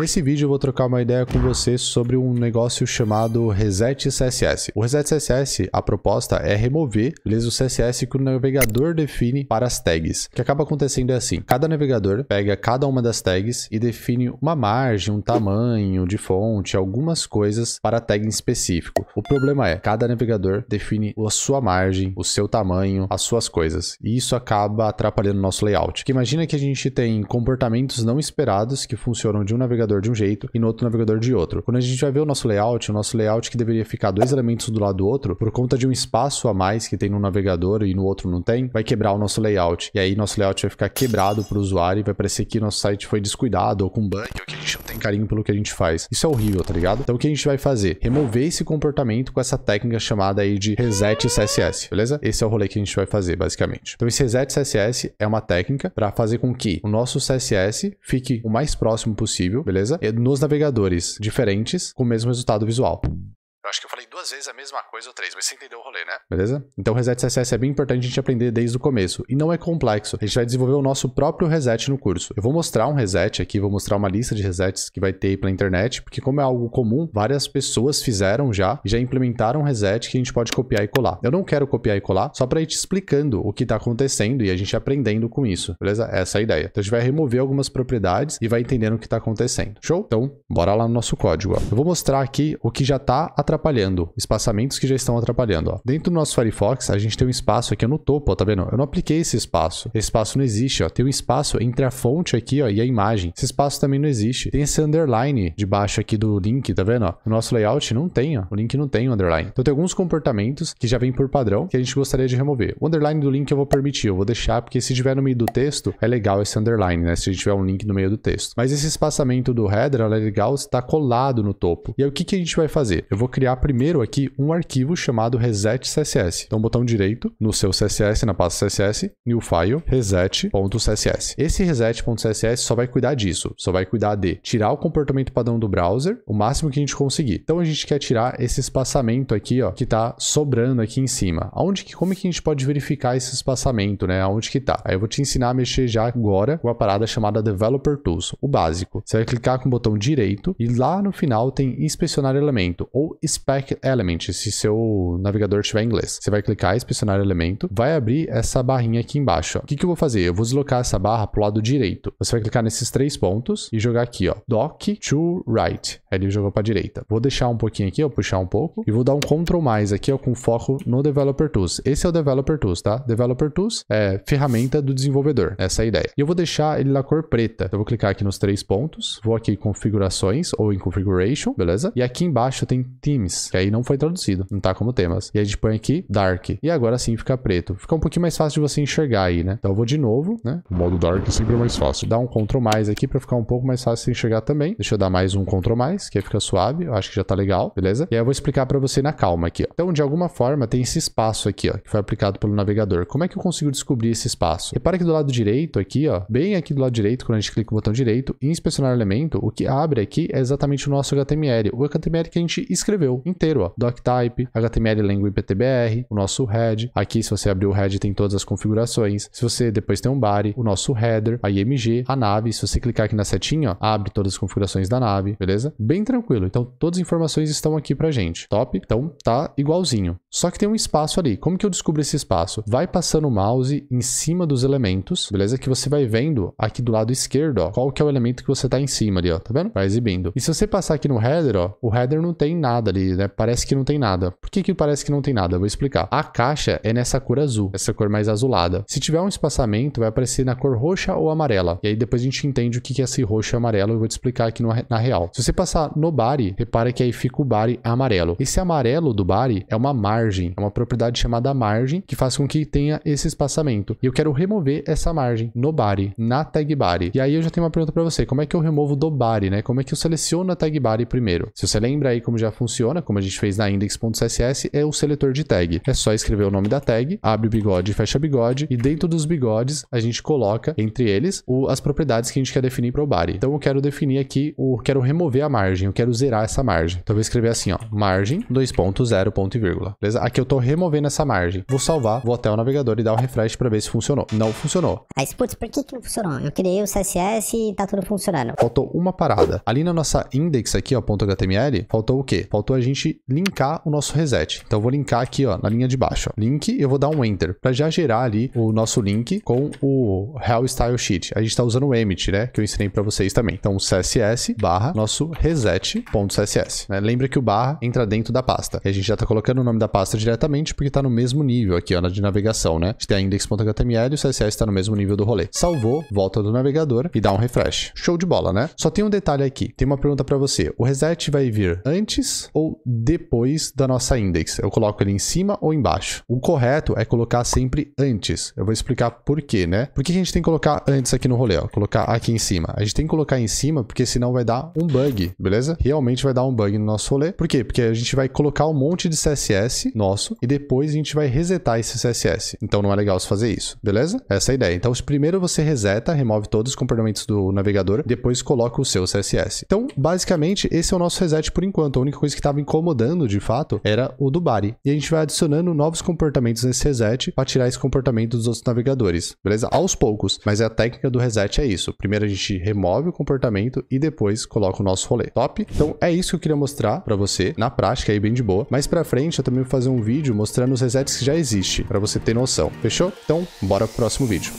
Nesse vídeo eu vou trocar uma ideia com você sobre um negócio chamado Reset CSS. O Reset CSS, a proposta é remover beleza, o CSS que o navegador define para as tags. O que acaba acontecendo é assim, cada navegador pega cada uma das tags e define uma margem, um tamanho de fonte, algumas coisas para a tag em específico. O problema é, cada navegador define a sua margem, o seu tamanho, as suas coisas. E isso acaba atrapalhando o nosso layout. Porque imagina que a gente tem comportamentos não esperados que funcionam de um navegador navegador de um jeito e no outro navegador de outro. Quando a gente vai ver o nosso layout, o nosso layout que deveria ficar dois elementos do lado do outro, por conta de um espaço a mais que tem no navegador e no outro não tem, vai quebrar o nosso layout. E aí nosso layout vai ficar quebrado para o usuário e vai parecer que nosso site foi descuidado ou com bug ou que a gente não tem carinho pelo que a gente faz. Isso é horrível, tá ligado? Então o que a gente vai fazer? Remover esse comportamento com essa técnica chamada aí de reset CSS, beleza? Esse é o rolê que a gente vai fazer, basicamente. Então esse reset CSS é uma técnica para fazer com que o nosso CSS fique o mais próximo possível beleza? nos navegadores diferentes, com o mesmo resultado visual. Eu acho que eu falei duas vezes a mesma coisa ou três, mas você entendeu o rolê, né? Beleza? Então o reset CSS é bem importante a gente aprender desde o começo. E não é complexo. A gente vai desenvolver o nosso próprio reset no curso. Eu vou mostrar um reset aqui, vou mostrar uma lista de resets que vai ter aí pela internet, porque como é algo comum, várias pessoas fizeram já, já implementaram um reset que a gente pode copiar e colar. Eu não quero copiar e colar, só para ir te explicando o que está acontecendo e a gente aprendendo com isso, beleza? Essa é a ideia. Então a gente vai remover algumas propriedades e vai entendendo o que está acontecendo. Show? Então, bora lá no nosso código. Ó. Eu vou mostrar aqui o que já está atrapalhando atrapalhando, espaçamentos que já estão atrapalhando. Ó. Dentro do nosso Firefox, a gente tem um espaço aqui no topo, ó, tá vendo? Eu não apliquei esse espaço. Esse espaço não existe, ó. Tem um espaço entre a fonte aqui, ó, e a imagem. Esse espaço também não existe. Tem esse underline de baixo aqui do link, tá vendo? Ó? No nosso layout não tem, ó. O link não tem underline. Então tem alguns comportamentos que já vem por padrão que a gente gostaria de remover. O underline do link eu vou permitir, eu vou deixar, porque se tiver no meio do texto, é legal esse underline, né? Se tiver um link no meio do texto. Mas esse espaçamento do header, é legal, está colado no topo. E aí o que, que a gente vai fazer? Eu vou criar criar primeiro aqui um arquivo chamado reset.css. Então, botão direito no seu CSS, na pasta CSS, new file, reset.css. Esse reset.css só vai cuidar disso, só vai cuidar de tirar o comportamento padrão do browser, o máximo que a gente conseguir. Então, a gente quer tirar esse espaçamento aqui, ó, que tá sobrando aqui em cima. Aonde que, como é que a gente pode verificar esse espaçamento, né? Aonde que tá? Aí eu vou te ensinar a mexer já agora com a parada chamada Developer Tools, o básico. Você vai clicar com o botão direito e lá no final tem inspecionar elemento ou Spec Element, se seu navegador estiver em inglês. Você vai clicar, inspecionar o elemento, vai abrir essa barrinha aqui embaixo. O que, que eu vou fazer? Eu vou deslocar essa barra para o lado direito. Você vai clicar nesses três pontos e jogar aqui, ó, dock to right. Ele jogou para direita. Vou deixar um pouquinho aqui, ó, puxar um pouco e vou dar um Ctrl mais aqui, ó, com foco no Developer Tools. Esse é o Developer Tools, tá? Developer Tools é ferramenta do desenvolvedor, essa é a ideia. E eu vou deixar ele na cor preta. Então, eu vou clicar aqui nos três pontos, vou aqui em configurações ou em configuration, beleza? E aqui embaixo tem, tem que aí não foi traduzido, não tá como temas. E a gente põe aqui Dark. E agora sim fica preto. Fica um pouquinho mais fácil de você enxergar aí, né? Então eu vou de novo, né? O modo Dark sempre é mais fácil. Dá um Ctrl mais aqui pra ficar um pouco mais fácil de enxergar também. Deixa eu dar mais um Ctrl mais, que aí fica suave. Eu acho que já tá legal, beleza? E aí eu vou explicar pra você na calma aqui, ó. Então, de alguma forma, tem esse espaço aqui, ó, que foi aplicado pelo navegador. Como é que eu consigo descobrir esse espaço? Repara que do lado direito aqui, ó, bem aqui do lado direito, quando a gente clica o botão direito, inspecionar elemento, o que abre aqui é exatamente o nosso HTML. O HTML que a gente escreveu desenvolveu inteiro, ó. Doctype, HTML Language PTBR, o nosso head. Aqui, se você abrir o head, tem todas as configurações. Se você depois tem um body, o nosso header, a IMG, a nave. Se você clicar aqui na setinha, ó, abre todas as configurações da nave, beleza? Bem tranquilo. Então, todas as informações estão aqui pra gente. Top? Então, tá igualzinho. Só que tem um espaço ali. Como que eu descubro esse espaço? Vai passando o mouse em cima dos elementos, beleza? Que você vai vendo aqui do lado esquerdo, ó, qual que é o elemento que você tá em cima ali, ó. Tá vendo? Vai exibindo. E se você passar aqui no header, ó, o header não tem nada ali ali, né? Parece que não tem nada. Por que que parece que não tem nada? Eu vou explicar. A caixa é nessa cor azul, essa cor mais azulada. Se tiver um espaçamento, vai aparecer na cor roxa ou amarela. E aí depois a gente entende o que é esse roxo e amarelo, eu vou te explicar aqui no, na real. Se você passar no body, repara que aí fica o body amarelo. Esse amarelo do body é uma margem, é uma propriedade chamada margem, que faz com que tenha esse espaçamento. E eu quero remover essa margem no body, na tag body. E aí eu já tenho uma pergunta para você, como é que eu removo do body, né? Como é que eu seleciono a tag body primeiro? Se você lembra aí como já funciona, funciona, como a gente fez na index.css, é o seletor de tag. É só escrever o nome da tag, abre o bigode e fecha bigode, e dentro dos bigodes a gente coloca entre eles o, as propriedades que a gente quer definir para o body. Então eu quero definir aqui, o, quero remover a margem, eu quero zerar essa margem. Então eu vou escrever assim, ó, margem, dois zero, ponto e vírgula. Beleza? Aqui eu estou removendo essa margem. Vou salvar, vou até o navegador e dar um refresh para ver se funcionou. Não funcionou. Mas, putz, por que, que não funcionou? Eu criei o CSS e tá tudo funcionando. Faltou uma parada. Ali na nossa index aqui, ó, .html, faltou o quê? Faltou a gente linkar o nosso reset. Então eu vou linkar aqui ó, na linha de baixo, ó, link e eu vou dar um enter para já gerar ali o nosso link com o real Style Sheet. A gente está usando o Emit, né, que eu ensinei para vocês também. Então CSS barra nosso reset.css. Né? Lembra que o barra entra dentro da pasta. E a gente já está colocando o nome da pasta diretamente porque está no mesmo nível aqui ó, na de navegação, né? A gente tem a index.html e o CSS está no mesmo nível do rolê. Salvou, volta do navegador e dá um refresh. Show de bola, né? Só tem um detalhe aqui. Tem uma pergunta para você. O reset vai vir antes ou depois da nossa index. Eu coloco ele em cima ou embaixo. O correto é colocar sempre antes. Eu vou explicar por quê, né? Por que a gente tem que colocar antes aqui no rolê? Ó? Colocar aqui em cima. A gente tem que colocar em cima porque senão vai dar um bug, beleza? Realmente vai dar um bug no nosso rolê. Por quê? Porque a gente vai colocar um monte de CSS nosso e depois a gente vai resetar esse CSS. Então não é legal você fazer isso, beleza? Essa é a ideia. Então primeiro você reseta, remove todos os comportamentos do navegador, depois coloca o seu CSS. Então basicamente esse é o nosso reset por enquanto. A única coisa que estava tá estava incomodando de fato era o do Bari. E a gente vai adicionando novos comportamentos nesse reset para tirar esse comportamento dos outros navegadores, beleza? Aos poucos, mas a técnica do reset é isso. Primeiro a gente remove o comportamento e depois coloca o nosso rolê. Top? Então é isso que eu queria mostrar para você na prática aí bem de boa. Mais para frente eu também vou fazer um vídeo mostrando os resets que já existe para você ter noção. Fechou? Então bora pro próximo vídeo.